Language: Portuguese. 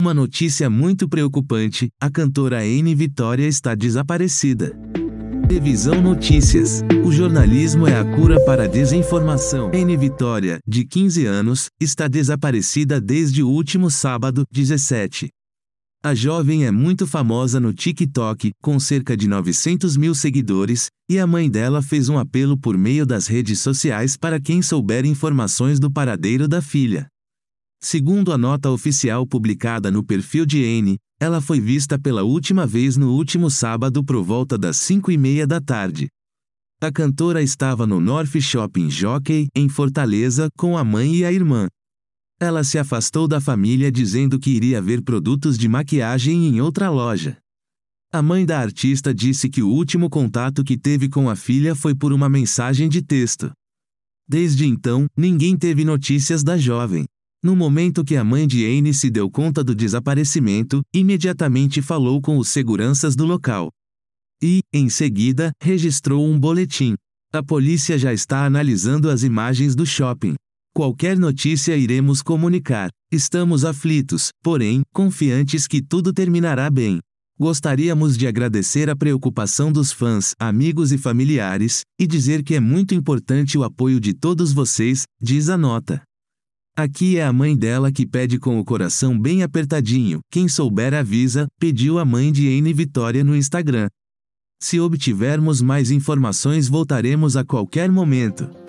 Uma notícia muito preocupante: a cantora Anne Vitória está desaparecida. Televisão Notícias. O jornalismo é a cura para a desinformação. Anne Vitória, de 15 anos, está desaparecida desde o último sábado, 17. A jovem é muito famosa no TikTok, com cerca de 900 mil seguidores, e a mãe dela fez um apelo por meio das redes sociais para quem souber informações do paradeiro da filha. Segundo a nota oficial publicada no perfil de N, ela foi vista pela última vez no último sábado por volta das 5 e meia da tarde. A cantora estava no North Shopping Jockey, em Fortaleza, com a mãe e a irmã. Ela se afastou da família dizendo que iria ver produtos de maquiagem em outra loja. A mãe da artista disse que o último contato que teve com a filha foi por uma mensagem de texto. Desde então, ninguém teve notícias da jovem. No momento que a mãe de Anne se deu conta do desaparecimento, imediatamente falou com os seguranças do local. E, em seguida, registrou um boletim. A polícia já está analisando as imagens do shopping. Qualquer notícia iremos comunicar. Estamos aflitos, porém, confiantes que tudo terminará bem. Gostaríamos de agradecer a preocupação dos fãs, amigos e familiares, e dizer que é muito importante o apoio de todos vocês, diz a nota. Aqui é a mãe dela que pede com o coração bem apertadinho. Quem souber avisa, pediu a mãe de Anne Vitória no Instagram. Se obtivermos mais informações, voltaremos a qualquer momento.